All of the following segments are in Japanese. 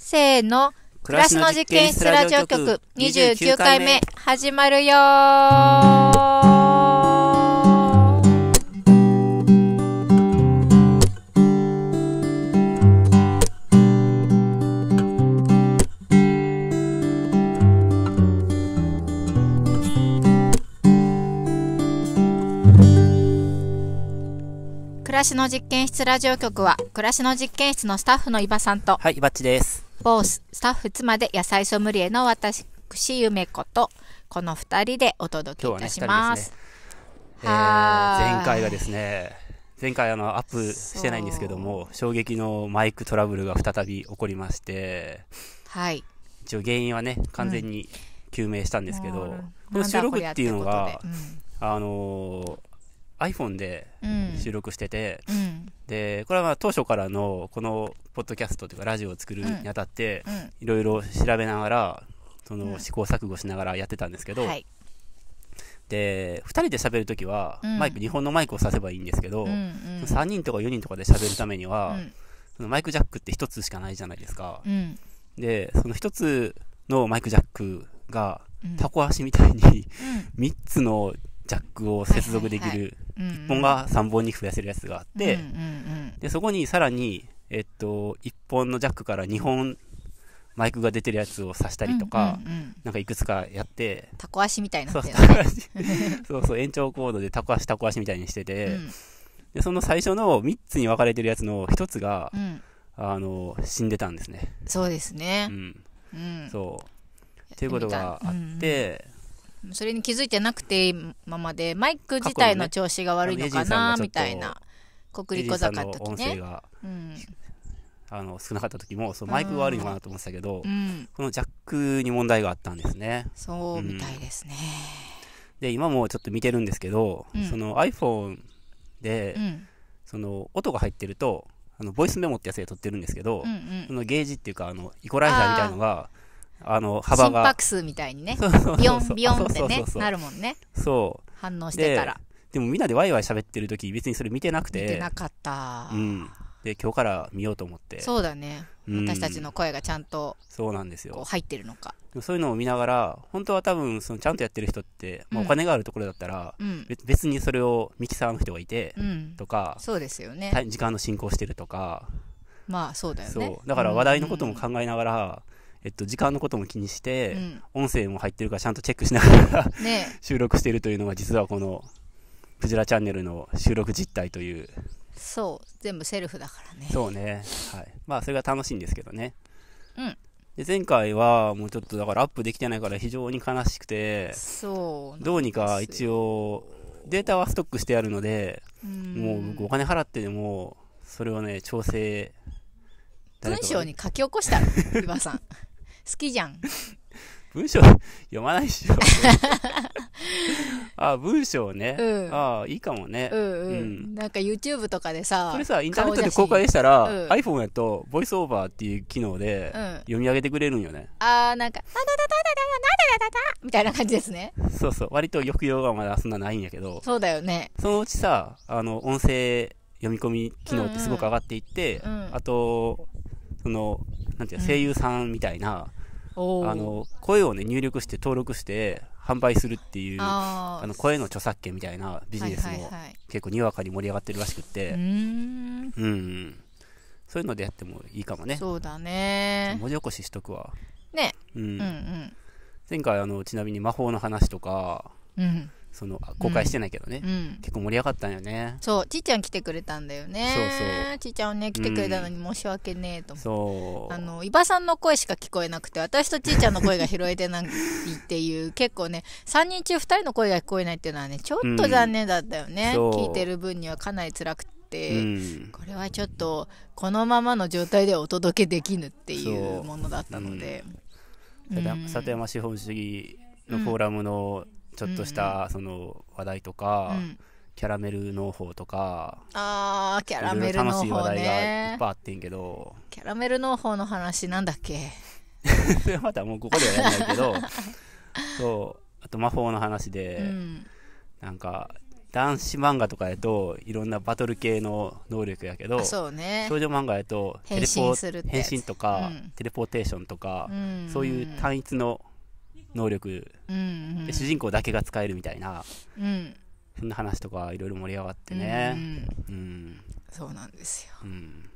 せーの、暮らしの実験室ラジオ局29回目始まるよ暮らしの実験室ラジオ局は暮らしの実験室のスタッフの伊庭さんとはい、ばっちです。ボース、スタッフ妻で野菜ソムリエの私、夢子と、この2人でお届けいたします。ねえー、前回がですね、前回あの、アップしてないんですけども、衝撃のマイクトラブルが再び起こりまして、はい。一応原因はね、完全に究明したんですけど、うん、この収録っていうのが、うん、あのー iPhone で収録してて、うん、でこれはまあ当初からのこのポッドキャストというかラジオを作るにあたっていろいろ調べながらその試行錯誤しながらやってたんですけど、はい、で2人で喋るときはマイク、日本のマイクをさせばいいんですけど、うん、3人とか4人とかで喋るためには、そのマイクジャックって1つしかないじゃないですか。でその1つのマイクジャックがタコ足みたいに3つのジャックを接続できる1本が3本に増やせるやつがあって、で、そこにさらに、えっと、1本のジャックから2本マイクが出てるやつを挿したりとか、なんかいくつかやって、タコ足みたいな、ね、そうそう、延長コードでタコ足タコ足みたいにしてて、うん、で、その最初の3つに分かれてるやつの1つが、うん、あの、死んでたんですね。そうですね。うん。うん、そう。ということがあって、うんうんそれに気づいてなくて今までマイク自体の調子が悪いのかなみたいな国立小坂の時ねあの少なかった時もそのマイクが悪いのかなと思ってたけど、うん、このジャックに問題があったんですねそうみたいですね、うん、で今もちょっと見てるんですけど、うん、その iPhone で、その音が入ってるとあのボイスメモってやつで撮ってるんですけど、うんうん、そのゲージっていうかあのイコライザーみたいのがあの幅が心拍数みたいにね ビヨンビヨンってねなるもんねそう反応してたらでもみんなでわいわい喋ってる時別にそれ見てなくて見てなかった、うん、で今日から見ようと思ってそうだね、うん、私たちの声がちゃんとそうなんですよ入ってるのかそういうのを見ながら本当は多分そのちゃんとやってる人って、まあ、お金があるところだったら、うん、別にそれをミキサーの人がいて、とかそうですよね時間の進行してるとかまあそうだよねだから話題のことも考えながら、うんうんえっと、時間のことも気にして、うん、音声も入ってるからちゃんとチェックしながらね、収録しているというのが実はこの「クジラチャンネル」の収録実態というそう全部セルフだからねそうね、はい、まあそれが楽しいんですけどねうんで前回はもうちょっとだからアップできてないから非常に悲しくてそうどうにか一応データはストックしてあるのでもう僕お金払ってでもそれをね調整文章に書き起こした岩 さん好きじゃん。文章読まないでしょ。あ文章ね。うん、あいいかもね。うん、うん、なんか YouTube とかでさ。それさ、インターネットで公開したら、うん、iPhone やと、ボイスオーバーっていう機能で、読み上げてくれるんよね。あー、なんか、ただだだだだだだだだみたいな感じですね。そうそう。割と抑揚がまだそんなないんやけど。そうだよね。そのうちさ、あの、音声読み込み機能ってすごく上がっていって、うんうん、あと、その、なんていう声優さんみたいな、あの声を、ね、入力して登録して販売するっていうあの声の著作権みたいなビジネスも結構にわかに盛り上がってるらしくて、うん、うん、そういうのでやってもいいかもねそうだね文字起こししとくわね、うん、うんうん前回あのちなみに魔法の話とか、うん、その公開してないけどね、うん、結構盛り上がったんよねそうちーちゃん来てくれたんだよねそうそうちーちゃんね来てくれたのに申し訳ねえと思って、うん、あの伊庭さんの声しか聞こえなくて私とちーちゃんの声が拾えてないっていう 結構ね3人中2人の声が聞こえないっていうのはねちょっと残念だったよね、うん、聞いてる分にはかなり辛くて。これはちょっとこのままの状態ではお届けできぬっていうものだったので、里山資本主義のフォーラムの、うんちょっとしたその話題とか、うん、キャラメル農法とかあーキャラメルね、楽しい話題がいっぱいあってんけどキャラメル農法の話なんだっけ またもうここではやらないけどそうあと魔法の話で、うん、なんか男子漫画とかやといろんなバトル系の能力やけどね、少女漫画やとテレポ変身とか、うん、テレポーテーションとか、うん、そういう単一の能力、で主人公だけが使えるみたいな、うん、そんな話とかいろいろ盛り上がってね、うん、うん、そうなんですよ、うん、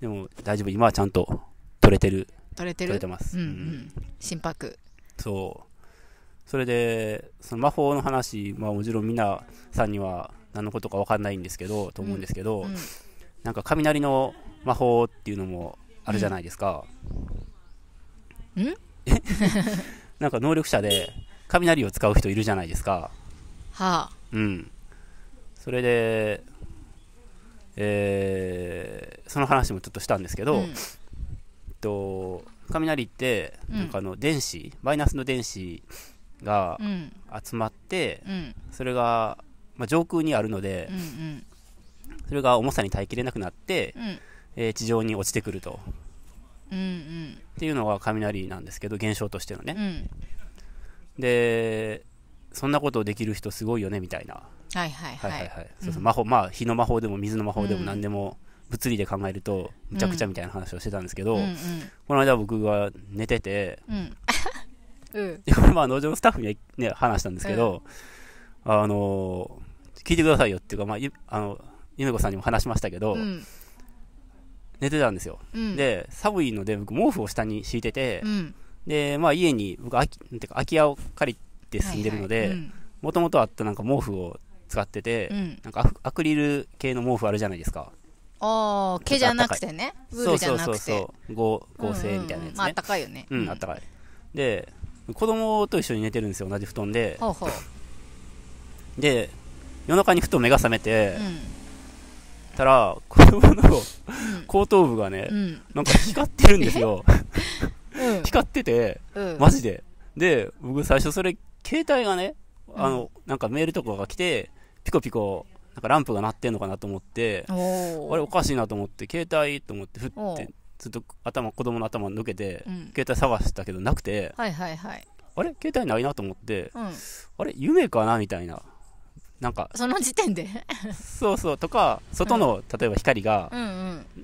でも大丈夫今はちゃんと取れてる取れてる取れてます、うんうん、心拍そうそれでその魔法の話、まあ、もちろん皆さんには何のことか分かんないんですけどと思うんですけど、うん、なんか雷の魔法っていうのもあるじゃないですか、うん、え なんか能力者で雷を使う人いるじゃないですか。はあ。うん。それで、えー、その話もちょっとしたんですけど、うん、えっと、雷って、なんかあの電子、マ、うん、イナスの電子が集まって、うん、それが、まあ、上空にあるので、うんうん、それが重さに耐えきれなくなって、えー、地上に落ちてくると。っていうのが雷なんですけど現象としてのね、うん、でそんなことできる人すごいよねみたいなはいはいはいはいはいそうそう魔法まあ火の魔法でも水の魔法でも何でも物理で考えるとむちゃくちゃみたいな話をしてたんですけど、うんうん、この間僕が寝てて、うん うん、まあ農場のスタッフに、ね、話したんですけど、あの聞いてくださいよっていうか、まあ、あのゆめこさんにも話しましたけど、寝てたんですよ、うん、で寒いので僕毛布を下に敷いてて、うん、でまあ家に僕空きていうか空き家を借りて住んでるのでもともとあったなんか毛布を使ってて、うん、なんかアクリル系の毛布あるじゃないですかああ毛じゃなくてねウールじゃなくてそうそうそう合成みたいなやつね、うんまああったかいよねうんあったかいで子供と一緒に寝てるんですよ同じ布団でで夜中にふと目が覚めて、うんたら、子供の後頭部がね、うん、なんか光ってるんですよ。うん、光ってて、マジで。で、僕最初それ、携帯がね、あの、なんかメールとかが来て、ピコピコ、なんかランプが鳴ってんのかなと思って、あれおかしいなと思って、携帯と思って、ふって、ずっと頭、子供の頭抜けて、うん、携帯探したけどなくて、はいはいはい、あれ携帯ないなと思って、うん、あれ夢かなみたいな。なんかその時点でそうそうとか外の、うん、例えば光が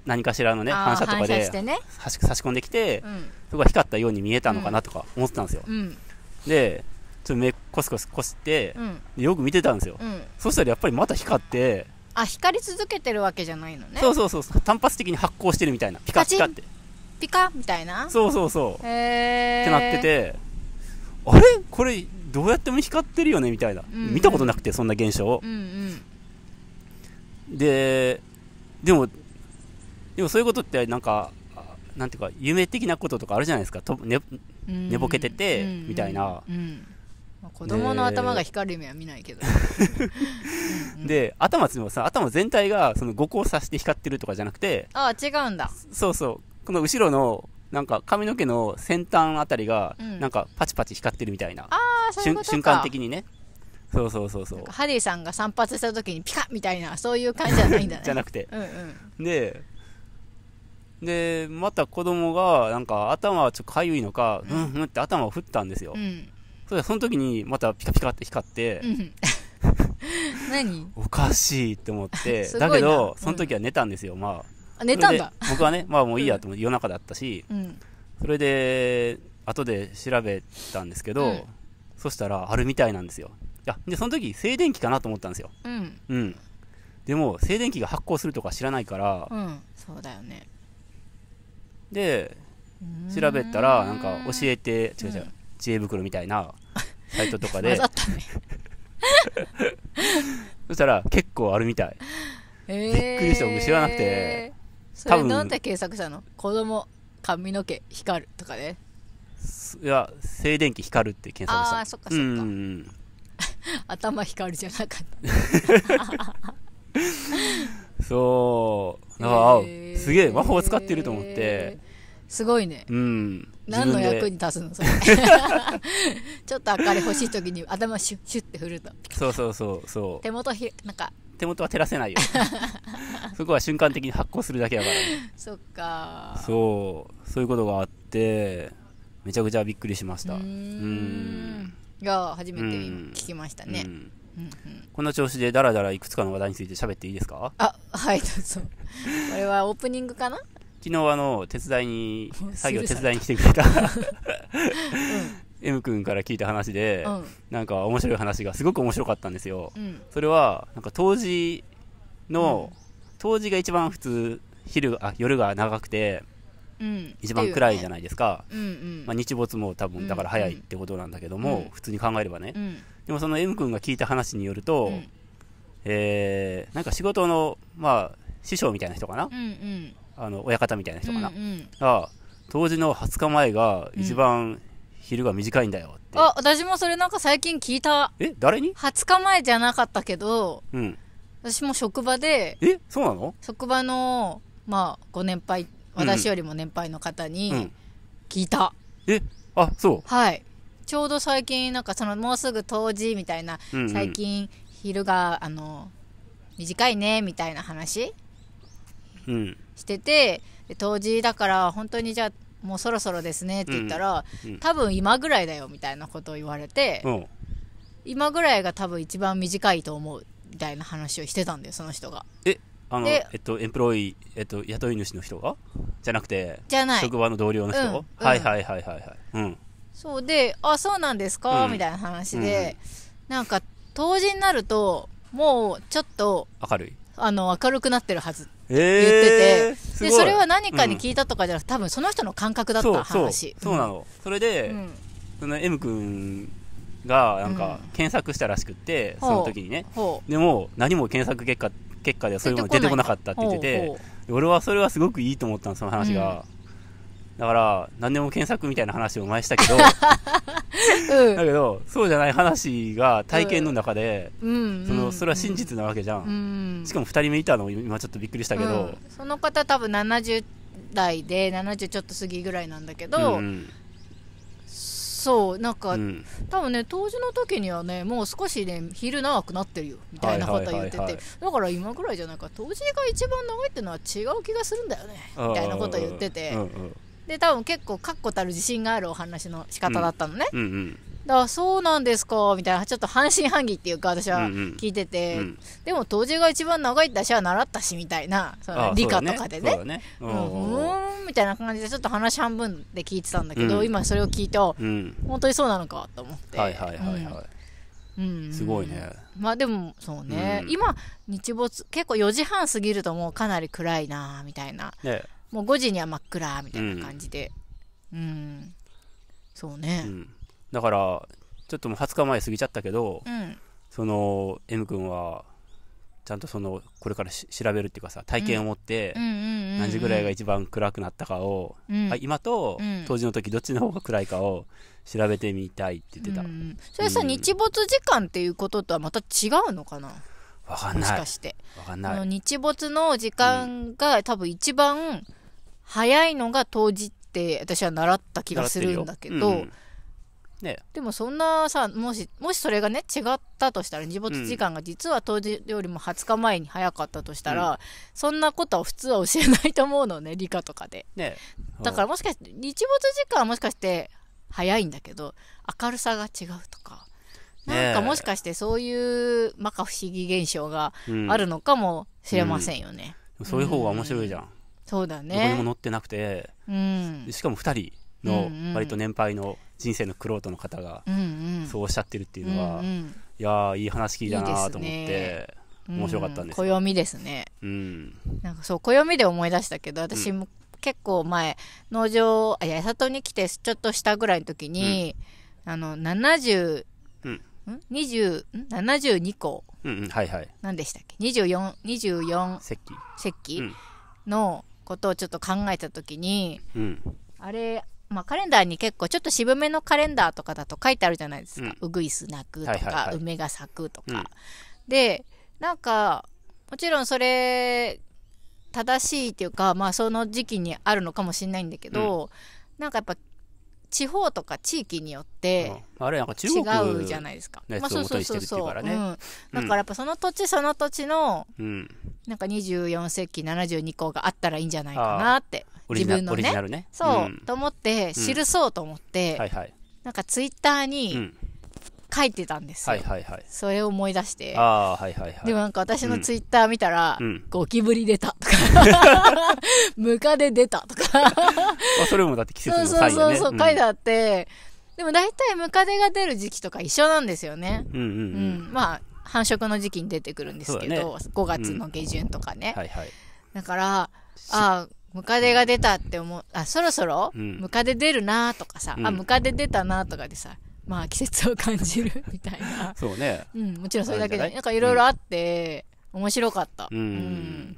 何かしらのね、うんうん、反射とかで、ね、差し込んできて、うん、そこが光ったように見えたのかなとか思ってたんですよ、うん、でちょっと目コスコスこして、よく見てたんですよ、そしたらやっぱりまた光ってあ光り続けてるわけじゃないのねそうそうそう単発的に発光してるみたいなピカピカってピカみたいなそうそうそうへえってなっててあれこれどうやっても光ってるよねみたいな、うんうん、見たことなくてそんな現象を、うんうん、ででもでもそういうことってなんかなんていうか夢的なこととかあるじゃないですかと、ね、寝ぼけてて、みたいな、うんうん子供の頭が光る夢は見ないけどで頭つもさ頭全体がその五光さして光ってるとかじゃなくてああ違うんだそうそうこの後ろのなんか髪の毛の先端あたりが、なんかパチパチ光ってるみたいな、うん、瞬間的にねそうそうそうそうハリーさんが散髪した時にピカッみたいなそういう感じじゃないんだね じゃなくて、うんうん、ででまた子供がなんか頭はちょっとかゆいのか、うん、うんって頭を振ったんですよ、うん、そその時にまたピカピカって光って、うん、何 おかしいって思ってだけどその時は寝たんですよ、まあ寝たんだ僕はねまあもういいやと思って夜中だったし、うん、それで後で調べたんですけど、うん、そしたらあるみたいなんですよいやでその時静電気かなと思ったんですよ、うん、うん、でも静電気が発光するとか知らないから、うん、そうだよねで調べたらなんか教えて違う違う、知恵袋みたいなサイトとかで ね、そしたら結構あるみたい、えー、びっくりした僕知らなくてそれどんや検索したの子供髪の毛光るとかねいや静電気光るって検索したああそっかそっか、頭光るじゃなかった そうだから、えー、すげえ魔法使ってると思って、えー、すごいねうん何の役に立つのそれ ちょっと明かり欲しい時に頭シュッシュッて振るとそうそうそうそう手元ひなんか手元は照らせないよ そこは瞬間的に発光するだけだから、そっかそうそういうことがあってめちゃくちゃびっくりしましたうんが初めて聞きましたね、うん、この調子でだらだらいくつかの話題について喋っていいですかあはいどうぞこれはオープニングかな昨日あの手伝いに作業手伝いに来てくれた、うん、M 君から聞いた話で、うん、なんか面白い話がすごく面白かったんですよ、うん、それはなんか当時の、うん、冬至が一番普通昼あ夜が長くて、うん、一番暗いじゃないですか、ねまあ、日没も多分だから早いってことなんだけども、うん普通に考えればね、うん、でもその M 君が聞いた話によると、うん、えー、なんか仕事の、まあ、師匠みたいな人かな、うんうん、あの親方みたいな人かな、うんうん、が当時の20日前が一番昼が短いんだよってあ私もそれなんか最近聞いたえ誰に ?20 日前じゃなかったけど、うん、私も職場でえそうなの職場のまあご年配私よりも年配の方に聞いた、うん、うん、えあそうはいちょうど最近なんかそのもうすぐ冬至みたいな、うんうん、最近昼があの短いねみたいな話、うん、してて冬至だから本当にじゃあもうそろそろですねって言ったら、うん、多分今ぐらいだよみたいなことを言われて、うん、今ぐらいが多分一番短いと思うみたいな話をしてたんだよその人がえあのえっとエンプロイ、えっと、雇い主の人がじゃなくてじゃない職場の同僚の人、うん、はいはいはいはいはい、うん、そうであそうなんですか、みたいな話で、なんか当時になるともうちょっと明るいあの明るくなってるはず言ってて、えー、でそれは何かに聞いたとかじゃなくて、うん、多分その人の感覚だった話そうなの、それで、うん、その M 君がなんか検索したらしくって、その時にねでも何も検索結果結果ではそういうもの出てこなかったって言ってて俺はそれはすごくいいと思ったのその話が、だから何でも検索みたいな話をお前したけど、うん、だけどそうじゃない話が体験の中で、うん、そのそれは真実なわけじゃん、うん、しかも2人目いたの今ちょっとびっくりしたけど、その方多分70代で70ちょっと過ぎぐらいなんだけど、そうなんか、うん、多分ね当時の時にはねもう少しね昼長くなってるよみたいなこと言ってて、いだから今ぐらいじゃないか当時が一番長いっていうのは違う気がするんだよねみたいなこと言ってて、うんうん、で多分結構確固たる自信があるお話の仕方だったのね、うんうんだからそうなんですかみたいなちょっと半信半疑っていうか私は聞いてて、うんうん、でも当時が一番長いって私は習ったしみたいなその理科とかでねうんみたいな感じでちょっと話半分で聞いてたんだけど、うん、今それを聞いて、うん、本当にそうなのかと思ってはいはいはいはい、うんすごいねまあでもそうね、うん、今日没結構4時半過ぎるともうかなり暗いなみたいな、ねもう5時には真っ暗みたいな感じでうん、そうねうんだからちょっともう20日前過ぎちゃったけど、うんその M 君はちゃんとそのこれからし調べるっていうかさ体験を持って何時ぐらいが一番暗くなったかを、うん今とうん当時の時どっちの方が暗いかを調べてみたいって言ってた、うんそれさ、うん日没時間っていうこととはまた違うのかなかんもしないわかしてかんなのい日没の時間が多分一番早いのが当時って私は習った気がするんだけど、うん、ね、でもそんなさもしもしそれがね違ったとしたら日没時間が実は当時よりも20日前に早かったとしたら、うん、そんなことは普通は教えないと思うのね 理科とかで、ね、だからもしかして日没時間はもしかして早いんだけど明るさが違うとか。なんかもしかしてそういう摩訶不思議現象があるのかもしれませんよね。うん、そういう方が面白いじゃん。そうだねどこにも乗ってなくて、うん、しかも2人の割と年配の人生のろうとの方がそうおっしゃってるっていうのは、うんうん、いやいい話聞いたなと思って。面白かったんです、うん、暦ですね、うん、なんかそう暦で思い出したけど私も結構前、うん、農場あ八里に来てちょっとしたぐらいの時に、うん、あの7うん、ん2ん個、うんうんはいはい、何でしたっけ2 4石器石器のことをちょっと考えた時に、うん、あれ、まあ、カレンダーに結構ちょっと渋めのカレンダーとかだと書いてあるじゃないですか、うぐウグイス鳴くとか、はいはいはい、梅が咲くとか、うん、でなんかもちろんそれ正しいっていうか、まあ、その時期にあるのかもしれないんだけど、うん、なんかやっぱ地方とか地域によって、あれなんか中国違うじゃないですか。まあ、そうそうそうそう。うん、だからやっぱその土地その土地の、うん、なんか24世紀72項があったらいいんじゃないかなって。自分のね。ねそう、うん、と思って、記そうと思って、はいはい、なんかツイッターに、うん書いてたんですよ。はいはいはい。それを思い出して。あはいはいはい。でもなんか私のツイッター見たら、うん、ゴキブリ出たとか、ムカデ出たとかあ。それもだって季節のサイン、ね、そうそうそう、うん、書いてあって、でも大体ムカデが出る時期とか一緒なんですよね。うんうんうん。うん、まあ、繁殖の時期に出てくるんですけど、ね、5月の下旬とかね。はいはい。だから、ああ、ムカデが出たって思う、あ、そろそろムカデ出るなとかさ、うん、あ、ムカデ出たなとかでさ、まあ季節を感じるみたいなそうね、うん、もちろんそれだけで。なんかいろいろあって、面白かった、うん、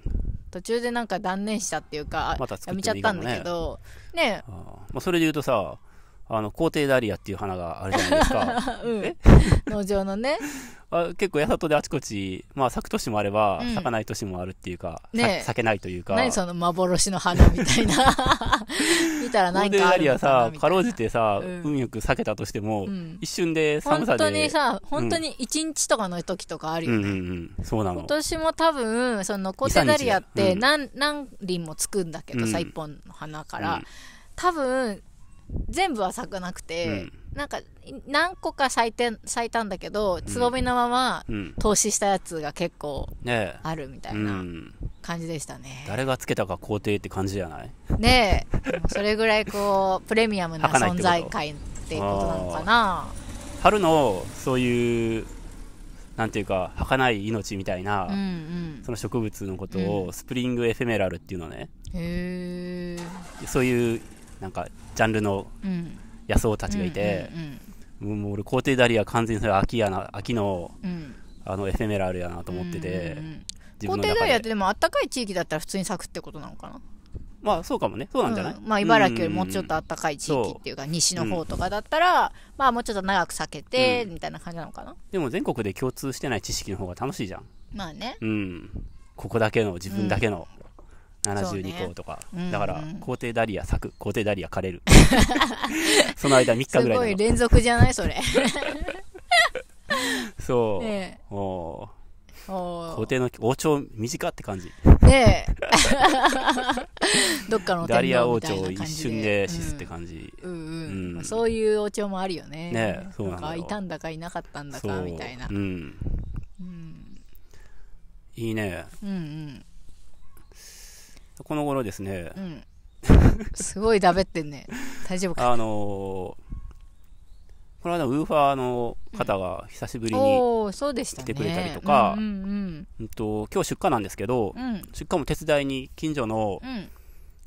途中でなんか断念したっていうか、やめちゃったんだけどねまあ、それで言うとさあの、皇帝ダリアっていう花があるじゃないですか。うん、農場のね。あ結構、八里であちこち、まあ、咲く年もあれば、うん、咲かない年もあるっていうか、ね、咲けないというか。何その幻の花みたいな。見たら何かあるのかなみたいな。ダリアさ、かろうじてさ、うん、運よく咲けたとしても、うん、一瞬で寒さで。本当にさ、本当に1日とかの時とかあるよね。うんうんうん、そうなの。今年も多分、その、皇帝ダリアって何、何輪もつくんだけどさ、1本の花から。多分全部は咲かなくて、うん、なんか何個か咲いて咲いたんだけどつぼみのまま投資したやつが結構あるみたいな感じでしたね、ねうん、誰がつけたか皇帝って感じじゃないねえそれぐらいこう プレミアムな存在感っていうことなのかな春のそういうなんていうか儚い命みたいな、うんうん、その植物のことをスプリングエフェメラルっていうのね、うん、そういうなんかジャンルの野草たちがいて、うんうん、もう俺皇帝ダリア完全にそれ秋やな秋の、あのエフェメラルやなと思ってて、皇帝ダリアってでもあったかい地域だったら普通に咲くってことなのかなまあそうかもねそうなんじゃない、まあ茨城よりもうちょっとあったかい地域っていうか、西の方とかだったら、まあもうちょっと長く咲けて、みたいな感じなのかなでも全国で共通してない知識の方が楽しいじゃんまあねうんここだけの自分だけの、72校とか、ね、だから、皇帝ダリア咲く皇帝ダリア枯れる その間3日ぐらいすごい連続じゃないそれ そう、ね、おお皇帝の王朝短って感じねえ どっかのダリア王朝一瞬で死すって感じ、うん、うんうん、まあ、そういう王朝もあるよねねそうなんかいたんだかいなかったんだかみたいなうん、うん、いいねうんうんこの頃ですね、うん、すごいだべってんね大丈夫か あのー、この間ウーファーの方が久しぶりに、うん、来てくれたりとか、うんうんと今日出荷なんですけど、うん、出荷も手伝いに近所の、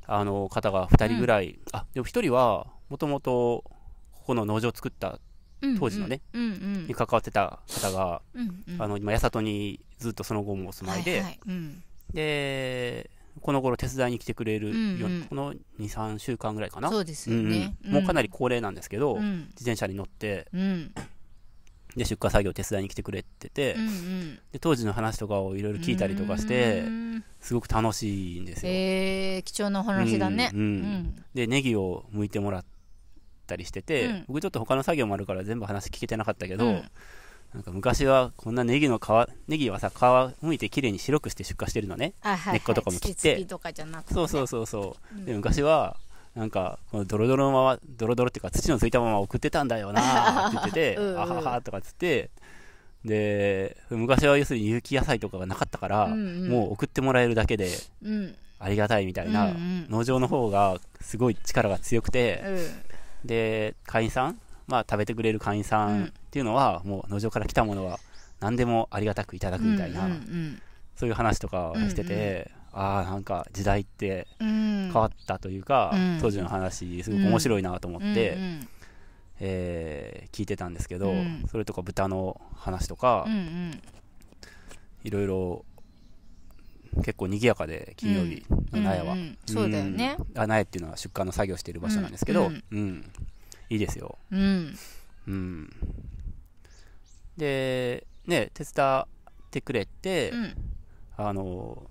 あの方が2人ぐらい、うん、あでも1人はもともとここの農場を作った当時のね、うんうんうん、に関わってた方が、うんうん、あの今八里にずっとその後もお住まいで、はいはいうん、でこの頃手伝いに来てくれるよう、んうん、この23週間ぐらいかなそうですよね、うんうん、もうかなり高齢なんですけど、うん、自転車に乗って、うん、で出荷作業手伝いに来てくれてて、うんうん、で当時の話とかをいろいろ聞いたりとかして、うん、すごく楽しいんですよえー、貴重なお話だね、うん、でネギを剥いてもらったりしてて、僕ちょっと他の作業もあるから全部話聞けてなかったけど、なんか昔はこんなネギの皮ネギはさ皮むいてきれいに白くして出荷してるのね、はいはい、根っことかも切って、ね、そうそうそうそう、ん、で昔はなんかこのドロドロのままドロドロっていうか土のついたまま送ってたんだよな って言っててうん、あははとかっつってで昔は要するに有機野菜とかがなかったから、うんうん、もう送ってもらえるだけで、ありがたいみたいな、うんうん、農場の方がすごい力が強くて、うん、で会員さんまあ、食べてくれる会員さんっていうのは、もう農場から来たものは何でもありがたくいただくみたいな、そういう話とかしてて、うんうん、ああなんか時代って変わったというか、うん、当時の話すごく面白いなと思って、うんえー、聞いてたんですけど、うん、それとか豚の話とか、うんうん、いろいろ結構賑やかで金曜日の納屋は、うんうんうん、そうだよね、納屋っていうのは出荷の作業している場所なんですけど、うん、うんいいですよ。うん。うん。で、ね、手伝ってくれて、うん、あの、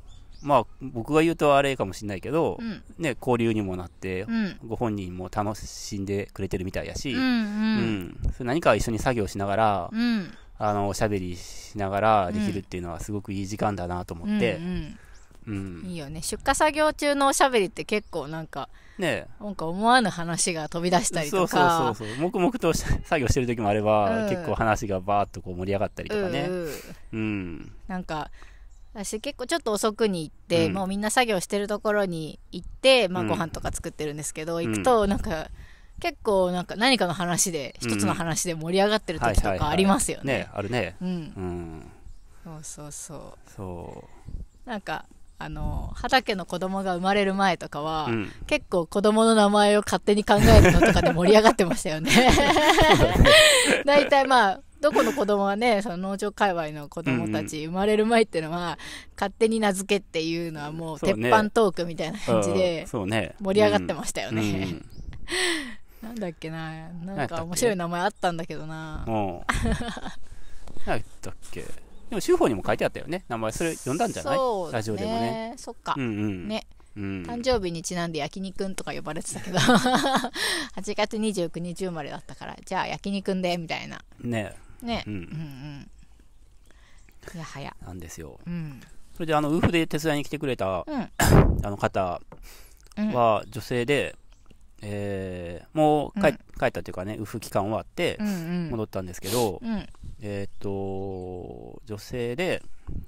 まあ、僕が言うとあれかもしれないけど、うん、ね、交流にもなって、うん、ご本人も楽しんでくれてるみたいやし、うん、うんうん、何か一緒に作業しながら、あのおしゃべりしながらできるっていうのはすごくいい時間だなと思って、うんいいよね出荷作業中のおしゃべりって結構なんかねなんか思わぬ話が飛び出したりとか。そうそうそうそう。黙々と作業してる時もあれば、うん、結構話がバーッとこう盛り上がったりとかね。うん。うん、なんか、私結構ちょっと遅くに行って、うん、もうみんな作業してるところに行って、まあご飯とか作ってるんですけど、行くとなんか、結構なんか何かの話で、一つの話で盛り上がってる時とかありますよね。ね、あるね。うん。そうそうそう。そう。なんか、あの、畑の子供が生まれる前とかは、うん、結構子供の名前を勝手に考えるのとかで盛り上がってましたよね。大体まあ、どこの子供はね、その農場界隈の子供たち、生まれる前っていうのは、勝手に名付けっていうのはもう鉄板トークみたいな感じで、盛り上がってましたよね。なんだっけな、なんか面白い名前あったんだけどな。何っけでも、週法にも書いてあったよね。名前、それ読んだんじゃない、ね、ラジオでもね。そっか。うんうん。ね。うん、誕生日にちなんで焼肉とか呼ばれてたけど8 月29日生まれだったからじゃあ焼肉でみたいなねね、うん、うんうんいやはやなんですよ、うん、それであのウーフで手伝いに来てくれた、うん、あの方は女性で、えー、もう帰うん、帰ったというかね、ウフ期間終わって、戻ったんですけど、うんうん、えっ、と、女性で、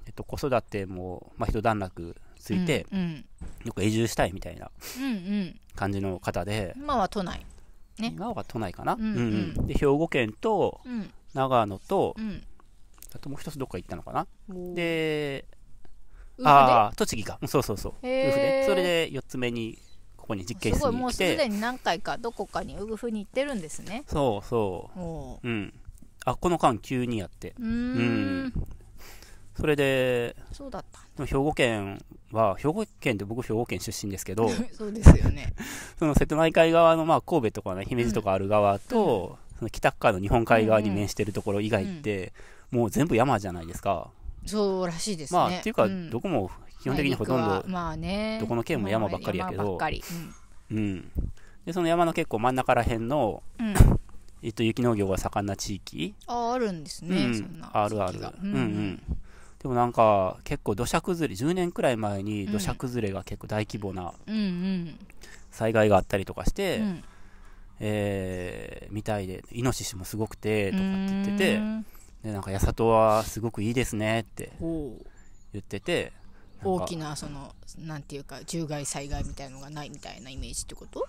えっ、ー、と、子育ても、まあ、一段落ついて、うんうん、よく移住したいみたいな感じの方で、うんうん、今は都内、ね、今は都内かな、うんうんで兵庫県と、長野と、あともう一つどっか行ったのかなで、ああ、栃木か、そうそうそう、ウフで、それで4つ目にこに実験室に来てすごいもうすでに何回かどこかにウグフに行ってるんですねそうそううんあこの間急にやってうんそれでそうだった兵庫県は兵庫県って僕兵庫県出身ですけど そうですよね その瀬戸内海側の、まあ、神戸とか、ね、姫路とかある側と、うん、その北側の日本海側に面してるところ以外って、うんうん、もう全部山じゃないですかそうらしいですねまあっていうか、うん、どこも基本的にほとんど、まあね、どこの県も山ばっかりやけど、うん、うん、でその山の結構真ん中らへんの、うん、えっと、雪農業が盛んな地域ああるんですね、うん、そんなあるある、うん、うんでもなんか結構土砂崩れ10年くらい前に土砂崩れが結構大規模な災害があったりとかして、うんえー、みたいでイノシシもすごくてとかって言っててでなんか八里はすごくいいですねって言ってて大きなそのなんていうか獣害災害みたいのがないみたいなイメージってこと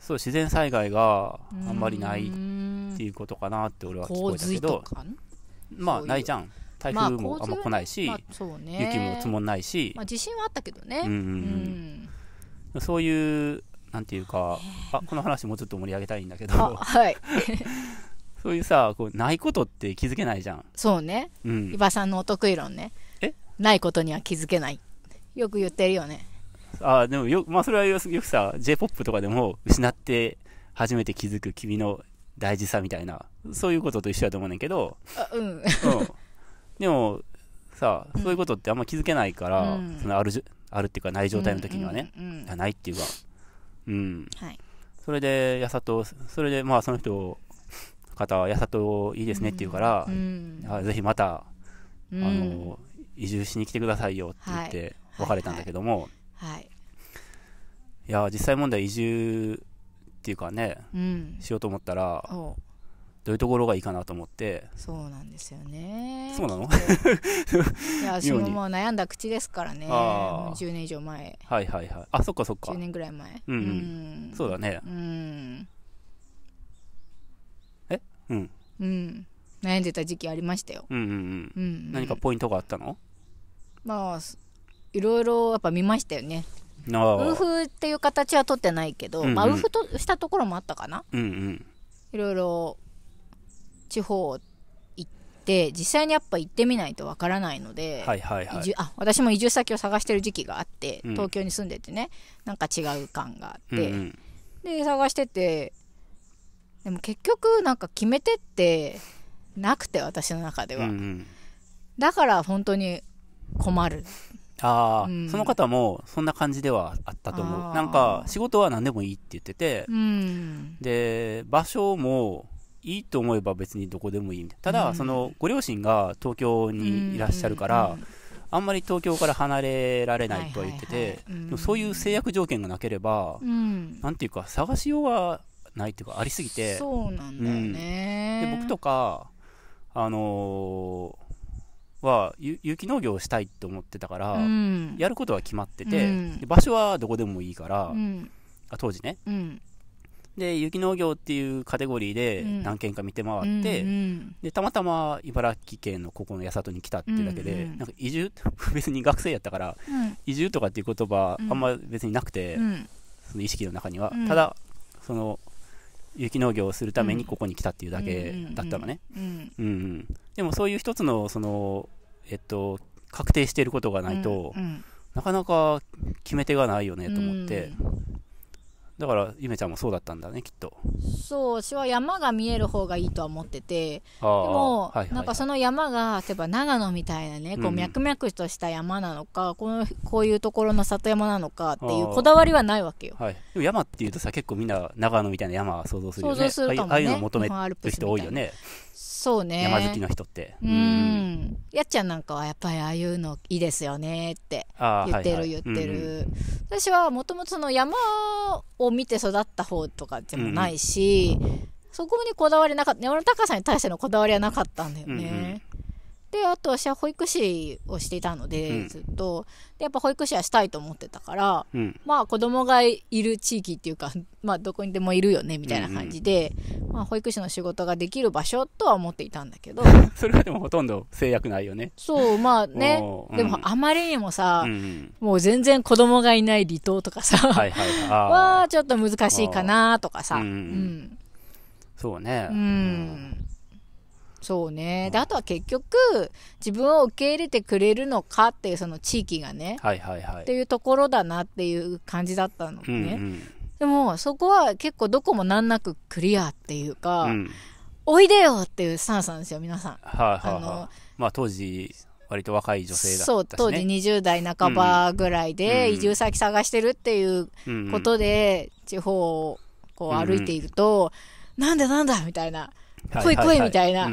そう自然災害があんまりないっていうことかなって俺は聞こえたけどまあないじゃん台風もあんま来ないし、まあね、雪も積もんないし、まあ、地震はあったけどね、うん、うん、そういうなんていうかあこの話もうちょっと盛り上げたいんだけどはい そういうさこうないことって気づけないじゃんそうね、うん、伊庭さんのお得意論ねえないことには気づけないよく言ってるよね。あでもよ、まあ、それはよくさ、J-POP とかでも、失って初めて気づく君の大事さみたいな、そういうことと一緒だと思うねんけど、うん。うん、でも、さ、そういうことってあんま気づけないから、うん、そのあるじあるっていうか、ない状態の時にはね、うんうんうん、ないっていうか、うん。はい、それで、やさと、それで、まあ、その人、方、はやさといいですねって言うから、うん、ぜひまた、あの、移住しに来てくださいよって言って、はい別れたんだけども、はい、はいはい、いや実際問題移住っていうかね、うん、しようと思ったらどういうところがいいかなと思ってそうなんですよねそうなのいや 私ももう悩んだ口ですからね10年以上前はいはいはいあそっかそっか10年ぐらい前うん、うん、そうだねうんえうんうん悩んでた時期ありましたようんうんうん、うんうん、何かポイントがあったのまあいろいろやっぱ見ましたよねウーフっていう形は取ってないけど、うんうん、まあ、ウーフとしたところもあったかな、うんうん、いろいろ地方行って実際にやっぱ行ってみないとわからないので、はいはいはい、あ私も移住先を探してる時期があって、東京に住んでてねなんか違う感があって、うんうん、で探しててでも結局なんか決めてってなくて私の中では、うんうん、だから本当に困るああ、うん、その方もそんな感じではあったと思う。なんか、仕事は何でもいいって言ってて、うん、で、場所もいいと思えば別にどこでもいいただ、うん、その、ご両親が東京にいらっしゃるから、あんまり東京から離れられないとは言ってて、そういう制約条件がなければ、うん、なんていうか、探しようがないっていうか、ありすぎて。そうなんだよね。で僕とか、あのーはゆ機農業をしたいって思ってたから、うん、やることは決まってて、うん、場所はどこでもいいから、うん、あ当時ね、で有農業っていうカテゴリーで何軒か見て回って、でたまたま茨城県のここの八里に来たっていうだけで、なんか移住 別に学生やったから、移住とかっていう言葉あんま別になくて、その意識の中には、ただその有農業をするためにここに来たっていうだけだったのね。うん、うんでもそういう一つの、その、えっと、確定していることがないと、うんうん、なかなか決め手がないよねと思って、うん、だからゆめちゃんもそうだったんだねきっとそう私は山が見える方がいいとは思っててでも、はいはい、なんかその山が例えば長野みたいなねこう脈々とした山なのか、うん、このこういうところの里山なのかっていうこだわりはないわけよ、はい、でも山っていうとさ結構みんな長野みたいな山想像するよね想像するかも、ね、ああいうの求める人多いよねそうね。山好きの人って。うん。やっちゃんなんかはやっぱりああいうのいいですよねって言ってる言ってる。私はもともとその山を見て育った方とかでもないし、うん、そこにこだわりなかった。山の高さに対してのこだわりはなかったんだよね。うんうんで、あと私は保育士をしていたので、うん、ずっと。で、やっぱ保育士はしたいと思ってたから、うん、まあ子供がいる地域っていうか、まあどこにでもいるよね、みたいな感じで、うんうん、まあ保育士の仕事ができる場所とは思っていたんだけど。それはでもほとんど制約ないよね。そう、まあね。うん、でもあまりにもさ、うんうん、もう全然子供がいない離島とかさ、はいはい、はちょっと難しいかなとかさ。うん、そうね。うんそうね。で、あとは結局、自分を受け入れてくれるのかっていう、その地域がね、はいはいはい。っていうところだなっていう感じだったのね。うんうんでも、そこは結構どこも難なくクリアっていうか、うんおいでよっていうスタンスなんですよ、皆さん。はいはいあのまあ当時割と若い女性だったし、ね、そう、当時20代半ばぐらいで移住先探してるっていうことで、地方をこう歩いていると、なんだなんだみたいな来い来いみたいな。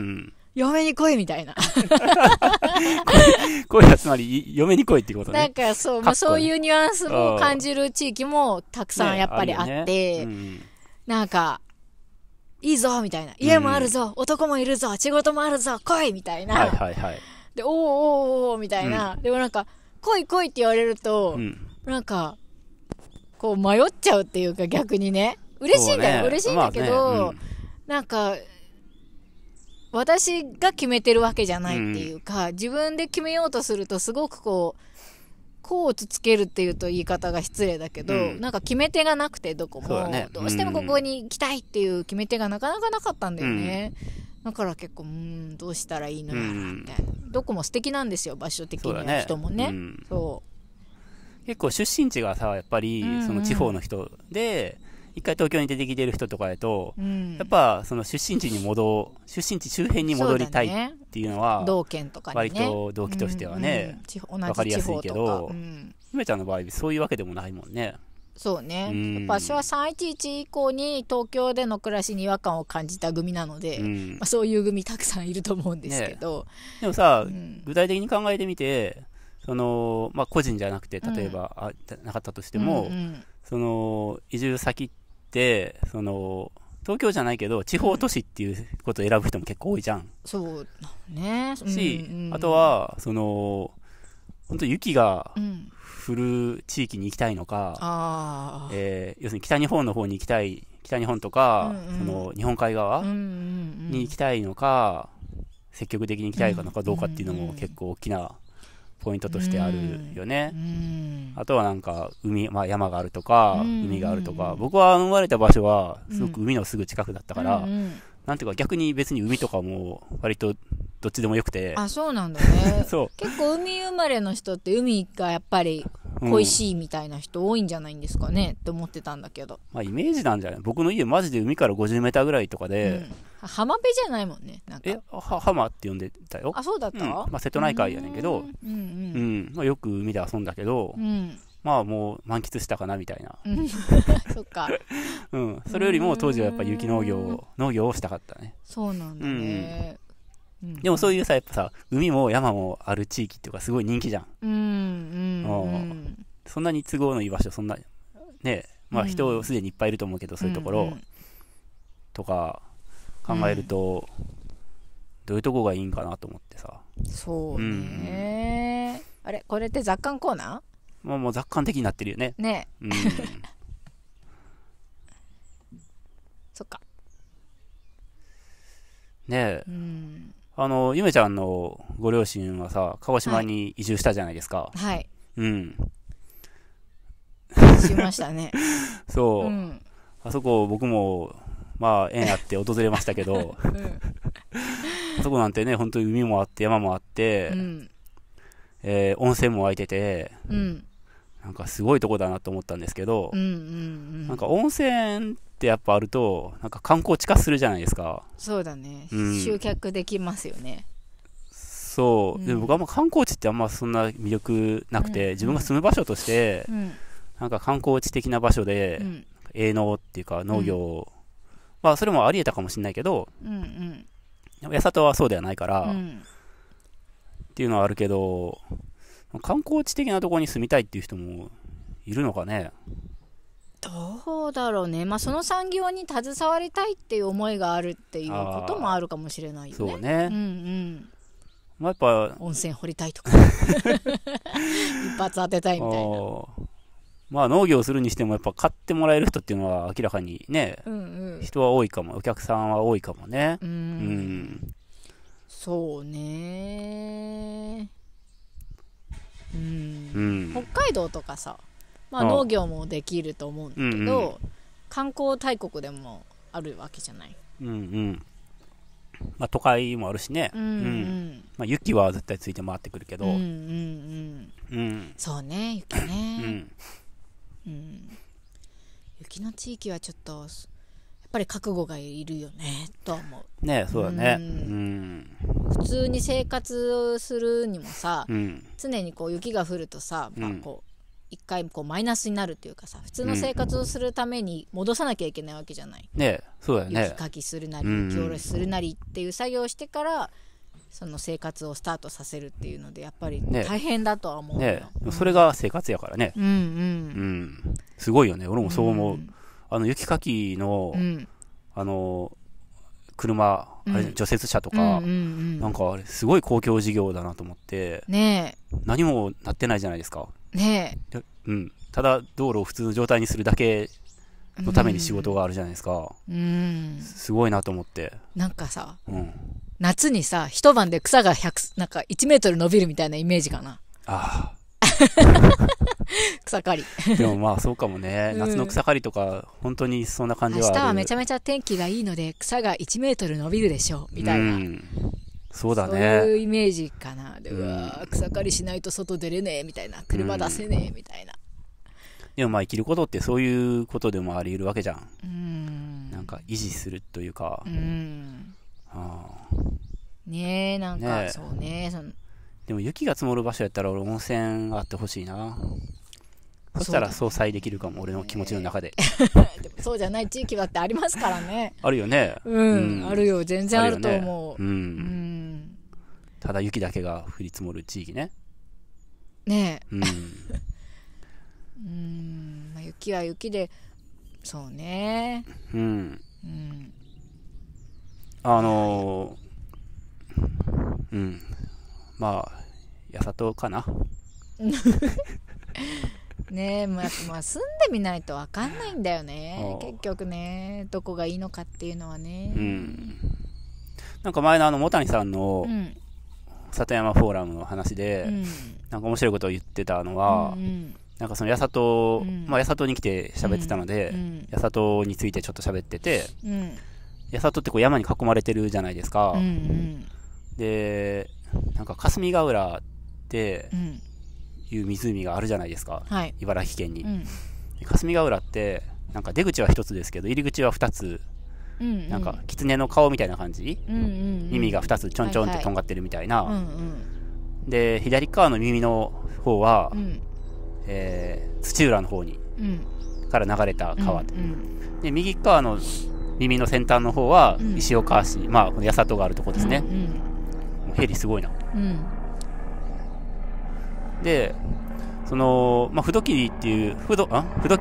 嫁に来いみたいな。い はつまり、嫁に来いってことね。なんかそう、まあ、そういうニュアンスも感じる地域もたくさんやっぱりあって、ねねうん、なんか、いいぞみたいな。家もあるぞ、うん、男もいるぞ仕事もあるぞ来いみたいな。はいはいはい。で、おーおーおおみたいな。うん、でもなんか、来い来いって言われると、うん、なんか、こう迷っちゃうっていうか逆にね。嬉しいんだよ。ね、嬉しいんだけど、まあね、なんか、私が決めてるわけじゃないっていうか、うん、自分で決めようとするとすごくこう、コーツつけるっていうと言い方が失礼だけど、うん、なんか決め手がなくてどこも、ね、どうしてもここに行きたいっていう決め手がなかなかなかったんだよね。うん、だから結構うんどうしたらいいのやらみたいな、どこも素敵なんですよ場所的には、人もね、そう結構出身地がさやっぱりその地方の人で、うんうん一回東京に出てきてる人とかやと、うん、やっぱその出身地に戻 出身地周辺に戻りたいっていうのは、同県とか、ね、割と同期としてはね、うん、分かりやすいけど、うん、ちゃんの場合そういうわけでもないもんね。そうね、うん、やっぱ私は311以降に東京での暮らしに違和感を感じた組なので、うん、まあ、そういう組たくさんいると思うんですけど、ね、でもさ、うん、具体的に考えてみてその、まあ、個人じゃなくて例えば、あなかったとしても、うんうん、その移住先、その、東京じゃないけど、地方都市っていうことを選ぶ人も結構多いじゃん。そうね。し、うんうん、あとは、その、本当雪が降る地域に行きたいのか、うん、えー、要するに北日本の方に行きたい、北日本とか、うんうん、その日本海側に行きたいのか、積極的に行きたいのかどうかっていうのも結構大きなポイントとしてあるよね。あとはなんか海、まあ、山があるとか、海があるとか、僕は生まれた場所はすごく海のすぐ近くだったから、なんていうか逆に別に海とかも割とどっちでもよくてあそうなんだね そう結構海生まれの人って海がやっぱり恋しいみたいな人多いんじゃないんですかね、って思ってたんだけど。まあイメージなんじゃない僕の家マジで海から50メーターぐらいとかで。うん、浜辺じゃないもんね。なんかえ、は、浜って呼んでたよ。あ、そうだった、うん、まあ瀬戸内海やねんけど、うんうん、うん、まあよく海で遊んだけど、うん、まあもう満喫したかなみたいな。そっか。うん。それよりも当時はやっぱ雪農業、農業をしたかったね。そうなんだね。うんうんでもそういうさ、やっぱさ、海も山もある地域っていうか、すごい人気じゃん。うんうんうん、そんなに都合のいい場所、そんな、ね、まあ人すでにいっぱいいると思うけど、そういうところとか考えると、どういうとこがいいんかなと思ってさ。そうね、うん、あれ、これって雑感コーナーまあもう雑感的になってるよね。ね。うん そっか。ねえ、うん、あの、ゆめちゃんのご両親はさ、鹿児島に移住したじゃないですか。はい。うん。しましたね。そう、うん。あそこ僕も、まあ、縁あって訪れましたけど、うん、あそこなんてね、本当に海もあって、山もあって、うん、えー、温泉も湧いてて、うん、なんかすごいとこだなと思ったんですけど、うんうんうん、なんか温泉ってやっぱあるとなんか観光地化するじゃないですかそうだね、うん、集客できますよねそう、うん、で僕はま観光地ってあんまそんな魅力なくて、うんうん、自分が住む場所として、うん、なんか観光地的な場所で、営農っていうか農業、まあそれもありえたかもしれないけど、うんうん、八里はそうではないから、っていうのはあるけど観光地的なところに住みたいっていう人もいるのかねどうだろうね、まあ、その産業に携わりたいっていう思いがあるっていうこともあるかもしれないよね。そうね、うんうんまあ、やっぱ温泉掘りたいとか 一発当てたいみたいな。まあ農業するにしてもやっぱ買ってもらえる人っていうのは明らかにね、うんうん、人は多いかもお客さんは多いかもねうん、そうねうん、北海道とかさ、まあ、農業もできると思うんだけど、うんうん、観光大国でもあるわけじゃない。うんうんまあ、都会もあるしね、うん、うんうん、まあ、雪は絶対ついて回ってくるけど、うんうんうんうん、そうね雪ね、うん、うん、雪の地域はちょっとっぱり覚悟がいるよねと思うねそうだね、うん、普通に生活するにもさ、うん、常にこう雪が降るとさ、まあこう一回こうマイナスになるっていうかさ普通の生活をするために戻さなきゃいけないわけじゃない、ねそうだね雪かきするなり雪下ろしするなりっていう作業をしてから、その生活をスタートさせるっていうのでやっぱり大変だとは思うね、ね、それが生活やからねうんうん、うん、すごいよね俺もそう思う、うんあの、雪かきの、うん、あの、車、あれ、除雪車とか、うんうんうん、なんか、すごい公共事業だなと思って、ね何もなってないじゃないですか。ねうん。ただ、道路を普通の状態にするだけのために仕事があるじゃないですか。うん。すごいなと思って。なんかさ、うん、夏にさ、一晩で草が100、なんか1メートル伸びるみたいなイメージかな。ああ。草刈り。でもまあそうかもね。夏の草刈りとか、本当にそんな感じはある。明日はめちゃめちゃ天気がいいので、草が1メートル伸びるでしょう、みたいな。うんそうだね。そういうイメージかな。で、うわ草刈りしないと外出れねえみたいな。車出せねえみたいな、うん。でもまあ生きることってそういうことでもあり得るわけじゃん。うん。なんか維持するというか。うん。はあ。ねえ、なんか、ね、そうね。そのでも雪が積もる場所やったら俺温泉あってほしいな。そしたら相殺できるかも、俺の気持ちの中で。で そうじゃない地域だってありますからね。あるよね。うん、うん、あるよ。全然あると思う、ねうん、うん。ただ雪だけが降り積もる地域ね。ねえ。うん。うん、まあ、雪は雪で、そうね。うん。うん。あのー、うん。まあ、やさとかな。ねえ、まあ、まあ、住んでみないと分かんないんだよね結局ねどこがいいのかっていうのはねうんなんか前のあのたにさんの里山フォーラムの話で、うん、なんか面白いことを言ってたのは、うんうん、なんかそのやさうん、まあ、やさとに来て喋ってたので、うん、とについてちょっと喋ってて、うん、とってこう山に囲まれてるじゃないですか、うんうん、でなんか霞ヶ浦っていう湖があるじゃないですか、茨城県に、うん、霞ヶ浦ってなんか出口は1つですけど入り口は2つ、うんうん、なんか狐の顔みたいな感じ、うんうんうん、耳が2つちょんちょんってとんがってるみたいな、はいはいで左側の耳の方は、うん、えー、土浦の方に、から流れた川、うんうん、で右側の耳の先端の方は石岡市、まあこの八郷があるとこですね、うんうんヘリすごいな、うん、でその、まあ、不時っていう不時あ不っ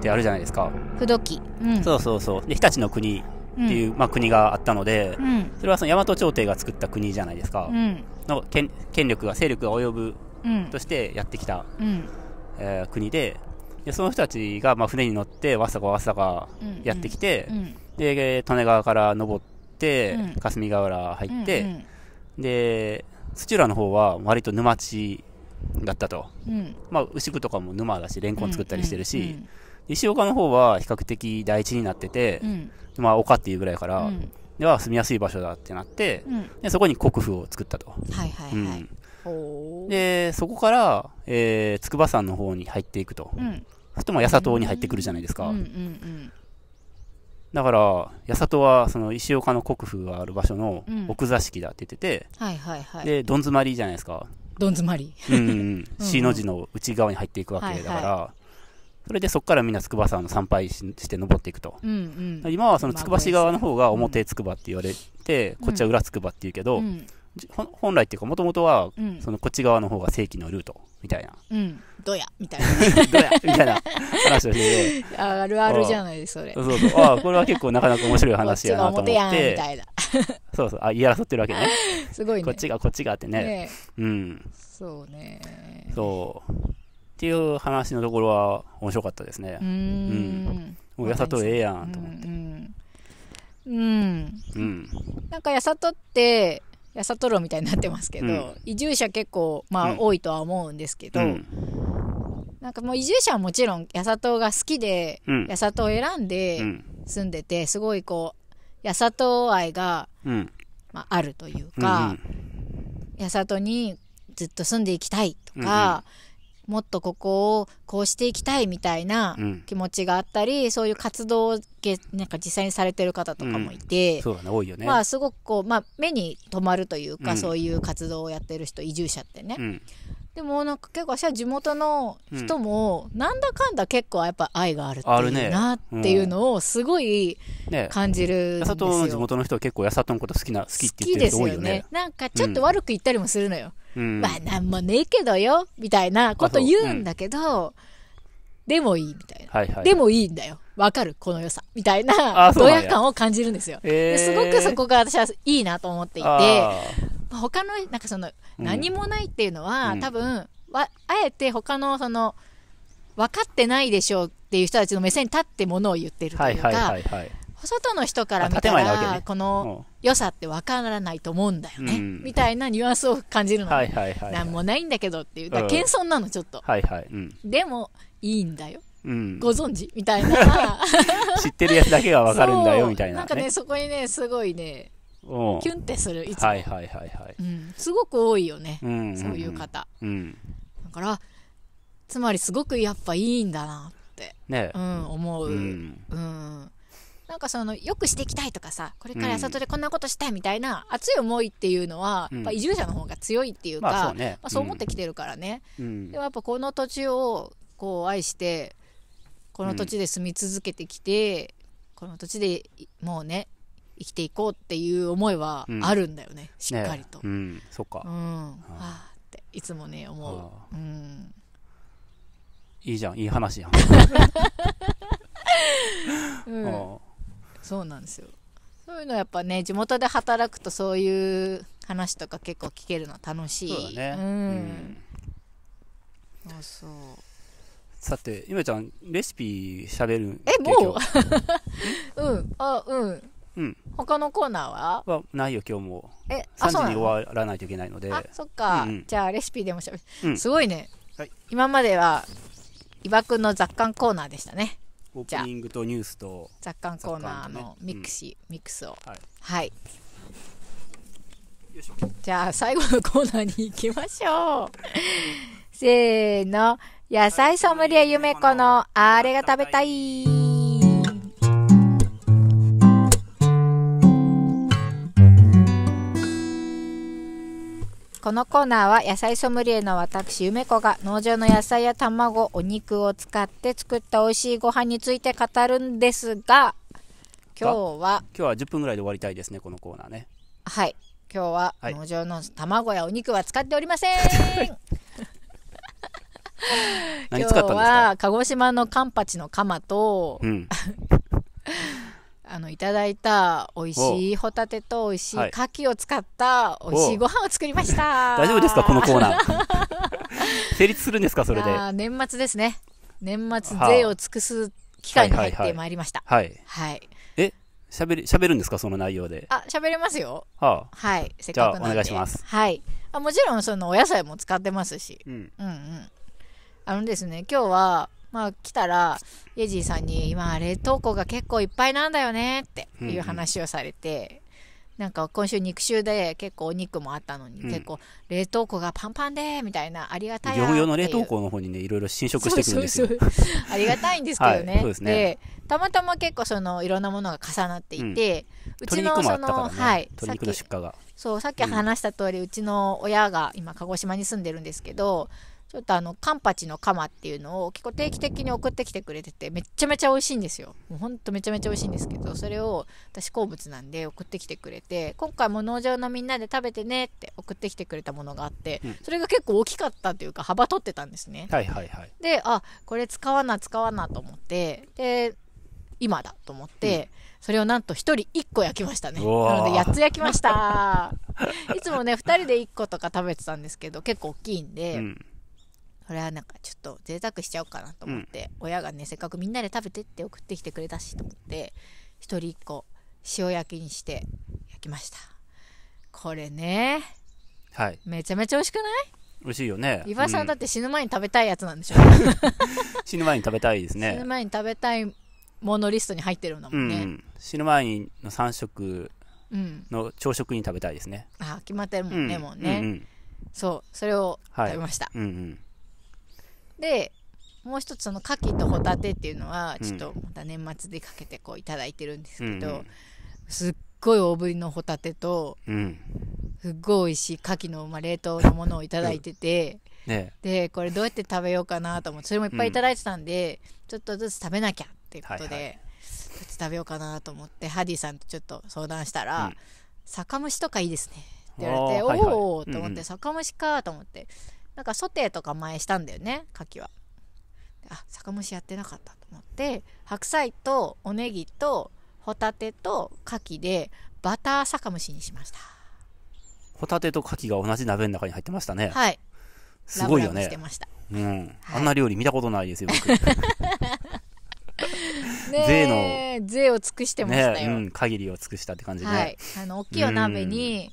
てあるじゃないですか不時、うん、そうそうそうで日立の国っていう、うん、まあ、国があったので、うん、それはその大和朝廷が作った国じゃないですか、うん、の権権力が勢力が及ぶとしてやってきた、うん、えー、国ででその人たちがまあ船に乗ってわさかわさかやってきて、で利根川から登って、うん、霞ヶ浦入って、うんうん、で土浦の方は割と沼地だったと、うん、まあ牛久とかも沼だしレンコン作ったりしてるし、うんうんうん、石岡の方は比較的大地になってて、うん、まあ丘っていうぐらいから、では住みやすい場所だってなって、でそこに国府を作ったと。はいはい、はいで、そこから、えー、筑波山の方に入っていくと。うん、そして、まあ、八里に入ってくるじゃないですか。うんうんうんだから八里はその石岡の国府がある場所の奥座敷だって言ってて、はいはいはいでどん詰まりじゃないですかどん詰まりうん C の字の内側に入っていくわけだから、はいはいそれでそこからみんな筑波山の参拝して登っていくと、うんうん、今はその筑波市側の方が表筑波って言われて、うん、こっちは裏筑波っていうけど、うん、本来っていうかもともとはそのこっち側の方が正規のルートみたいな、うん、どやみたいなどや みたいな話をしてて あるあるじゃないそれそうそうあこれは結構なかなか面白い話やなと思って表 やんみたいなそうそうあ言い争ってるわけねすごいねこっちがこっちがってねねうんそうねそうっていう話のところは面白かったですねうん、もうやさとええやんと思ってうん、うんうん、なんかやさとってやさとろみたいになってますけど、うん、移住者結構まあ、うん、多いとは思うんですけど、うなんかもう移住者はもちろん八里が好きで、やさ八里を選んで住んでて、すごいこう八里愛が、あ、るというか、やさ八里にずっと住んでいきたいとか、もっとここをこうしていきたいみたいな気持ちがあったり、そういう活動をなんか実際にされてる方とかもいて、まあすごくこう、まあ、目に留まるというか、そういう活動をやってる人移住者ってね。でもなんか結構私は地元の人も、なんだかんだ結構やっぱ愛があるっていうなっていうのをすごい感じるんですよ。ねうん、ねの地元の人は結構やさとのこと好きな、好きって言ってる人多いよね。よねなんかちょっと悪く言ったりもするのよ。うん、まあなんもねえけどよ、みたいなこと言うんだけど、でもいいみたいな、はいはい、でもいいんだよわかるこの良さみたいなドヤ感を感じるんですよ、えー、すごくそこが私はいいなと思っていて他のなんかその何もないっていうのは、うん、多分わあえて他のその分かってないでしょうっていう人たちの目線に立ってものを言ってるというか、外の人から見たら、ね、この良さって分からないと思うんだよね、うん、みたいなニュアンスを感じるの、ね、何もないんだけどっていうだ謙遜なのちょっと、でもいいんだようん、ご存知みたいな 知ってるやつだけが分かるんだよみたいな、ね、なんかねそこにねすごいねキュンってするいつも、はいはいはいはい、うん、すごく多いよね、うんうんうん、そういう方、うん、だからつまりすごくやっぱいいんだなって、ねうん、思う、うん、うん、なんかそのよくしていきたいとかさこれから里でこんなことしたいみたいな熱い思いっていうのは、やっぱ移住者の方が強いっていうか、まあ、そう、ね,、まあ、そう思ってきてるからね、でもやっぱこの土地をこう愛してこの土地で住み続けてきて、この土地でもうね生きていこうっていう思いはあるんだよね、うん、しっかりと、ね、うんそっかうんはあっていつもね思ううんいいじゃんいい話やん、うん、そうなんですよそういうのやっぱね地元で働くとそういう話とか結構聞けるの楽しいそうだねうん、うん、そうそうさて、ゆめちゃん、レシピしゃべるえ、もう うん、あ、うん。うん、他のコーナーははないよ今日もえ3時に終わらないといけないのであそっか、うんうん、じゃあレシピでもしゃべ、うん、すごいね、はい、今までは伊庭くんの雑感コーナーでしたねオープニングとニュースと雑感コーナーのミクシ、ね、ミクスを、はい、はい、じゃあ最後のコーナーに行きましょう せーの野菜ソムリエゆめこのあれが食べたいこのコーナーは野菜ソムリエの私、梅子が農場の野菜や卵、お肉を使って作った美味しいご飯について語るんですが、今日は、今日は10分ぐらいで終わりたいですね、このコーナーね。はい。今日は農場の卵やお肉は使っておりません、今日は鹿児島のカンパチのカマと、うん、あのいただいた美味しいホタテと美味しい牡蠣を使った美味しいご飯を作りました。大丈夫ですかこのコーナー。成立するんですかそれで。年末ですね。年末税を尽くす機会に入ってまいりました。はい。はい。え、喋り喋るんですかその内容で。あ、喋れますよ。はあ。はい。せっかくなんで。お願いします。はい。あもちろんそのお野菜も使ってますし。うん。うんうん。あのですね今日はまあ、来たら、イェジーさんに、今、冷凍庫が結構いっぱいなんだよねっていう話をされて、なんか今週肉週で結構お肉もあったのに、結構冷凍庫がパンパンで、みたいな、ありがたいな業用の冷凍庫の方にね、いろいろ侵食してくるんですよ。そうそうそう ありがたいんですけどね。はい、でねで。たまたま結構その、いろんなものが重なっていて、うちのその、はい。鶏肉の出荷が。そう、さっき話した通り、ううちの親が今、鹿児島に住んでるんですけど、ちょっとあの、カンパチのカマっていうのを結構定期的に送ってきてくれてて、めちゃめちゃ美味しいんですよ。もうほんとめちゃめちゃ美味しいんですけど、それを私好物なんで送ってきてくれて、今回も農場のみんなで食べてねって送ってきてくれたものがあって、それが結構大きかったというか幅取ってたんですね。はいはいはい。で、あ、これ使わな使わなと思って、で、今だと思って、うん、それをなんと1人1個焼きましたねなので8つ焼きましたいつもね2人で1個とか食べてたんですけど結構大きいんで、うんこれはなんかちょっと贅沢しちゃおうかなと思って、うん、親がねせっかくみんなで食べてって送ってきてくれたしと思って一人一個塩焼きにして焼きましたこれねはいめちゃめちゃ美味しくない美味しいよね岩庭さんだって死ぬ前に食べたいやつなんでしょ、うん、死ぬ前に食べたいですね死ぬ前に食べたいものリストに入ってるんだもんね、うん、死ぬ前の3食の朝食に食べたいですね、ああ決まってるもんね、もうね、そうそれを食べました、はい、うんうんでもう一つその牡蠣とホタテっていうのはちょっとまた年末でかけてこういただいてるんですけど、うんすっごい大ぶりのホタテと、うん、すっごいおいしい牡蠣の、まあ、冷凍のものをいただいてて、ね、でこれどうやって食べようかなと思ってそれもいっぱいいただいてたんで、うん、ちょっとずつ食べなきゃっていうことで、はいはい、どうやって食べようかなと思ってハディさんとちょっと相談したら「酒蒸しとかいいですね」って言われて「おお!」と思って「酒蒸しか」と思って。なんかソテーとか前したんだよね、牡蠣は。あ、酒蒸しやってなかったと思って、白菜とおネギとホタテと牡蠣でバター酒蒸しにしました。ホタテと牡蠣が同じ鍋の中に入ってましたね。はい。すごいよね。してました。うん。はい、あんな料理見たことないですよ、僕。税の。税を尽くしてましたよ、ねうん。限りを尽くしたって感じで、はい。あの、大きいお鍋に、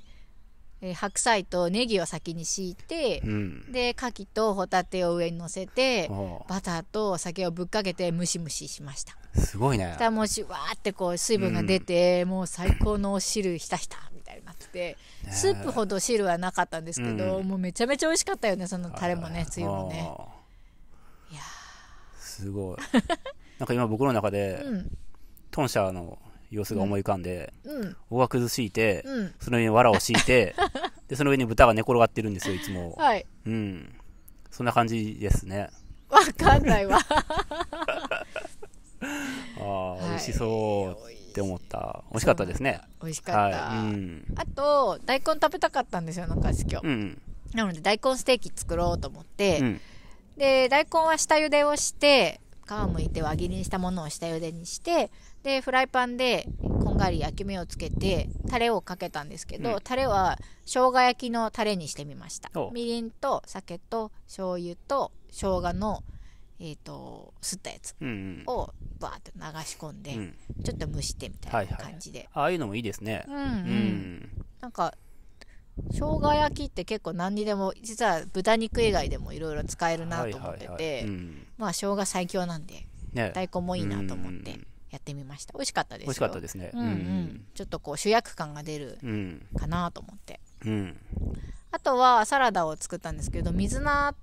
えー、白菜とネギを先に敷いて、うん、で牡蠣とホタテを上に乗せてバターとお酒をぶっかけてムシムシしましたすごいねたもしわーってこう水分が出て、うん、もう最高のお汁ひたひたみたいになってて、スープほど汁はなかったんですけど、うん、もうめちゃめちゃ美味しかったよねそのタレもねつゆもねいやすごい なんか今僕の中で、うん、トンシャの様子が思い浮かんで、うん、おがくず敷いて、うん。その上に藁を敷いて、で、その上に豚が寝転がってるんですよ、いつも。はい。うん。そんな感じですね。わかんないわ。ああ、美味しそうって思った。美味しかったですね。美味しかった。はい。うん。あと、大根食べたかったんですよ、中ん今日。うん。なので、大根ステーキ作ろうと思って、うん。で、大根は下茹でをして、皮むいて輪切りにしたものを下茹でにして、でフライパンでこんがり焼き目をつけてタレをかけたんですけど、うん、タレは生姜焼きのタレにしてみましたみりんと酒と醤油と生姜のえーと、すったやつをバーッと流し込んで、うん、ちょっと蒸してみたいな感じで、はいはい、ああいうのもいいですねうん、うん、うん、なんか生姜焼きって結構何にでも実は豚肉以外でもいろいろ使えるなと思ってて、うまあ生姜最強なんで、ね、大根もいいなと思って、うんやってみました美味しかったです美味しかったですね、うん、うんうん、ちょっとこう主役感が出るかなと思って、うん、あとはサラダを作ったんですけど水菜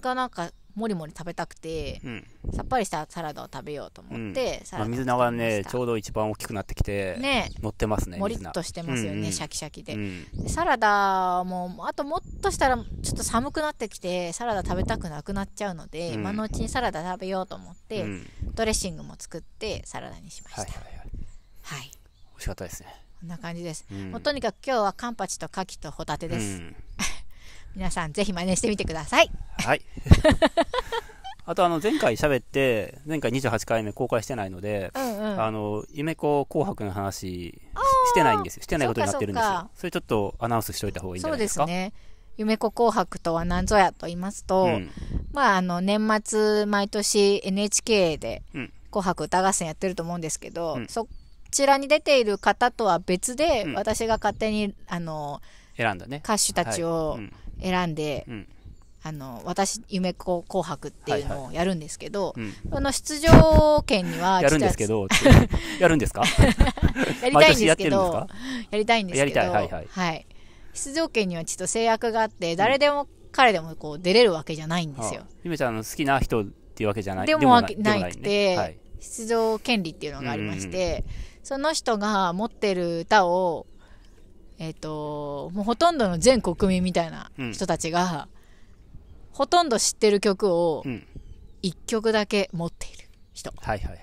がなんかもりもり食べたくて、うん、さっぱりしたサラダを食べようと思って、うん水菜がねちょうど一番大きくなってきて、ね、乗ってますねもりっとしてますよね、うんうん、シャキシャキでうんで、サラダもあともっとしたらちょっと寒くなってきてサラダ食べたくなくなっちゃうので、今のうちにサラダ食べようと思って、ドレッシングも作ってサラダにしましたはい、はいはい、美味しかったですねこんな感じです、もうとにかく今日はカンパチと牡蠣とホタテです、皆さんぜひ真似してみてください。はい。あとあの前回喋って、前回28回目公開してないので、うんうん、あの、夢子紅白の話してないんですよ。してないことになってるんですよ。それちょっとアナウンスしといた方がいいんじゃないですか。そうですね。夢子紅白とは何ぞやと言いますと、うん、まああの年末毎年 NHK で紅白歌合戦やってると思うんですけど、うん、そちらに出ている方とは別で、うん、私が勝手にあの、選んだね。歌手たちを、はい、選んで、あの私夢子紅白っていうのをやるんですけど、はいはいその出場権には やるんですけどやるんですか やりたいんですけどやりたいんですけどはい、はいはい、出場権にはちょっと制約があって、うん、誰でも彼でもこう出れるわけじゃないんですよ、はあ、ゆちゃんの好きな人っていうわけじゃないでもわけなくて、ねはい、出場権利っていうのがありまして、うんうん、その人が持ってる歌をえっ、ー、と、もうほとんどの全国民みたいな人たちが、うん、ほとんど知ってる曲を、1曲だけ持っている人。うん、はいはいはい。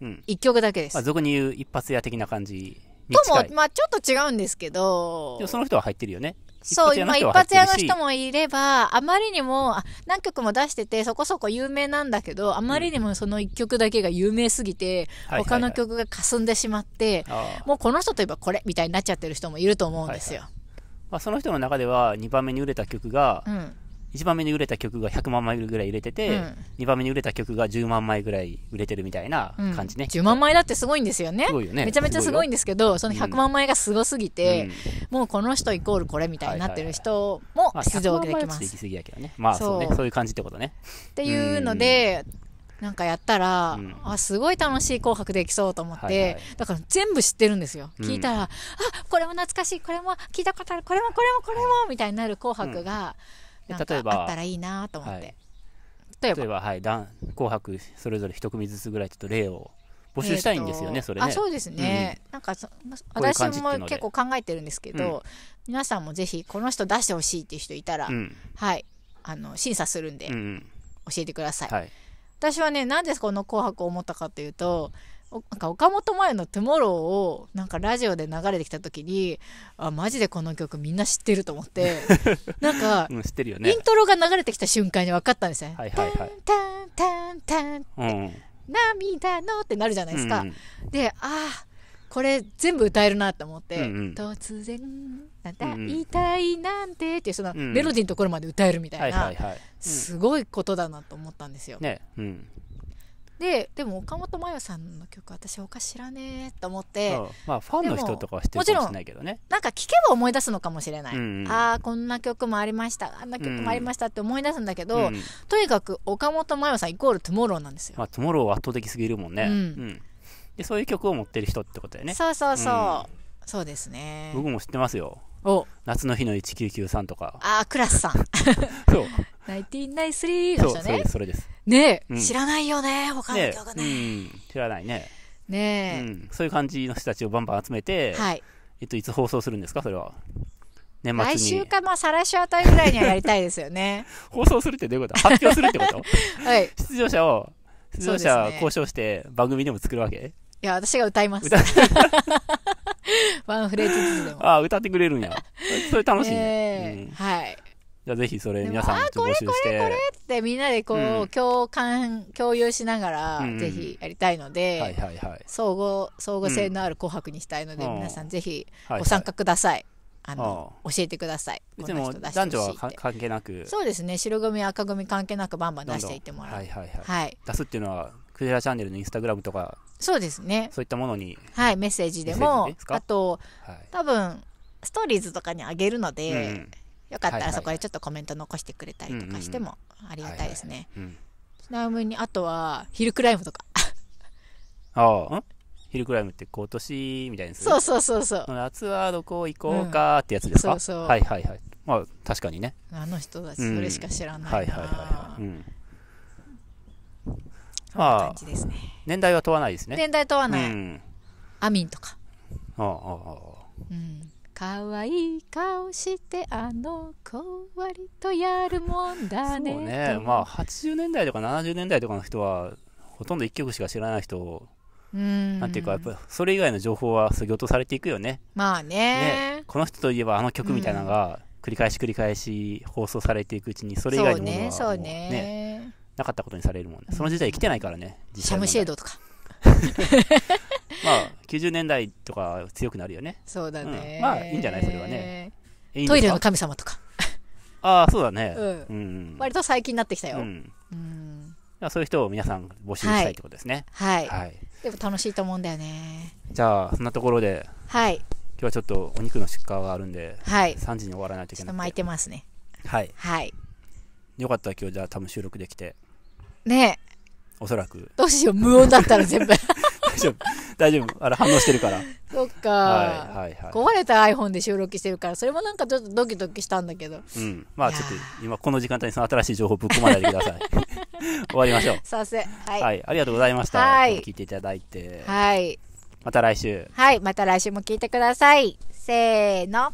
うん、1曲だけです。まあ、俗に言う一発屋的な感じとも、まあちょっと違うんですけど。でもその人は入ってるよね。そう、今一発屋の人もいれば、あまりにも、何曲も出してて、そこそこ有名なんだけど、あまりにもその一曲だけが有名すぎて、うん、他の曲が霞んでしまって、はいはいはい、もうこの人といえばこれみたいになっちゃってる人もいると思うんですよ。はいはい、まあ、その人の中では、2番目に売れた曲が、うん1番目に売れた曲が100万枚ぐらい売れてて、うん、2番目に売れた曲が10万枚ぐらい売れてるみたいな感じね、うん、10万枚だってすごいんですよね、ね、めちゃめちゃすごいんですけどその100万枚がすごすぎて、うん、もうこの人イコールこれみたいになってる人も出場できます、はいはいはいまあ、そう、ね、そういう感じってことねっていうので、なんかやったら、うん、あすごい楽しい「紅白」できそうと思って、はいはい、だから全部知ってるんですよ、うん、聞いたらあこれも懐かしいこれも聞いたことあるこれもこれもこれもみたいになる「紅白が」例えばあったらいいなと思って、はい、例えば例えば、はい、紅白それぞれ一組ずつぐらいちょっと例を募集したいんですよね、それね。あそうですね、うん、なんか私も結構考えてるんですけど、うん、皆さんもぜひこの人出してほしいっていう人いたら、うん、はいあの審査するんで、教えてください。はい、私はねなんでこの「紅白」を思ったかというとなんか岡本麻の「トゥモローをなんかラジオで流れてきた時にあマジでこの曲みんな知ってると思って なんか、うん、知ってるよねイントロが流れてきた瞬間に分かったんですね。はいはいはい、タンタンタンタンって、うん、涙のってなるじゃないですか。うんでああこれ全部歌えるなと思って「うんうん、突然なんだ、うん、痛いなんて」っていうそのメロディーのところまで歌えるみたいな、すごいことだなと思ったんですよ。ね、うん、ででも岡本真代さんの曲私他知らねえと思ってまあファンの人とかは知ってるかもしれないけどねなんか聞けば思い出すのかもしれない、うんうん、ああこんな曲もありましたあんな曲もありましたって思い出すんだけど、うん、とにかく岡本真代さんイコールトゥモローなんですよ、まあ、トゥモローは圧倒的すぎるもんね、うん、うん、でそういう曲を持ってる人ってことだよねそうそうそう、うん、そうですね僕も知ってますよ夏の日の1993とか。ああ、クラスさん。そう。ナイティナイスリーでしたね。そう、それそれです。ねえ、うん、知らないよね、他の曲ね。ねうん、知らないね。ねえ、うん、そういう感じの人たちをバンバン集めて、はい。えっと、いつ放送するんですか、それは。年末に。来週か、まあ、再来週あたりぐらいにはやりたいですよね。放送するってどういうこと発表するってこと はい。出場者を、出場者交渉して番組でも作るわけ、いや、私が歌います。歌ワンフレーズずつでも。ああ、歌ってくれるんや。それ楽しいね。えー、はい。じゃあぜひそれ皆さん募集して。これこれこれってみんなでこう、うん、共感、共有しながら、ぜひやりたいので、うんはいはいはい、相互、相互性のある紅白にしたいので、うん、皆さんぜひご参加ください。はいはいあの教えてください。いつも男女は関係なく。そうですね。白組赤組関係なくバンバン出していってもらう。はいはいはい。はい、出すっていうのはクジラチャンネルのインスタグラムとか、そうですね。そういったものに。はい、メッセージでも、であと、はい、多分、ストーリーズとかにあげるので、うんよかったらそこでちょっとコメント残してくれたりとかしてもありがたいですね。ちなみに、あとは、ヒルクライムとか。ああ、んヒルクライムって今年みたいですそうそうそうそう。夏はどこ行こうかってやつですか、うん、そうそう。はいはいはい。まあ、確かにね。あの人たち、それしか知らない、うん、はいはいはい、はい。うんああ、年代は問わないですね。年代問わない。うん、アミンとか。ああ、ああ。うん。かわいい顔してあの子割とやるもんだね。そうね。まあ、80年代とか70年代とかの人は、ほとんど1曲しか知らない人うんなんていうか、やっぱそれ以外の情報は削ぎ落とされていくよね。まあね、ね、この人といえばあの曲みたいなのが繰り返し繰り返し放送されていくうちに、それ以外のものはねねねなかったことにされるもんね。その時代生きてないからね、シャムシェードとか。まあ、90年代とか強くなるよね。そうだね、うんまあいいんじゃないそれはね。いいトイレの神様とか。ああ、そうだね。うんうん。割と最近になってきたよ。ううんあそういう人を皆さん募集したいってことですね。はい、はい。でも楽しいと思うんだよね。じゃあ、そんなところで、はい。今日はちょっとお肉の出荷があるんで、はい。3時に終わらないといちけょっと巻いてますね。はい。はい。よかった今日じゃあ多分収録できてねえおそらくどうしよう無音だったら全部 大丈夫大丈夫あれ反応してるからそっか、はいはいはい、壊れた iPhone で収録してるからそれもなんかちょっとドキドキしたんだけどうんまあちょっと今この時間帯にその新しい情報ぶっ込まないでください 終わりましょうさせ、はい、はい、ありがとうございました、はい、聞いていただいてはいまた来週はいまた来週も聞いてくださいせーの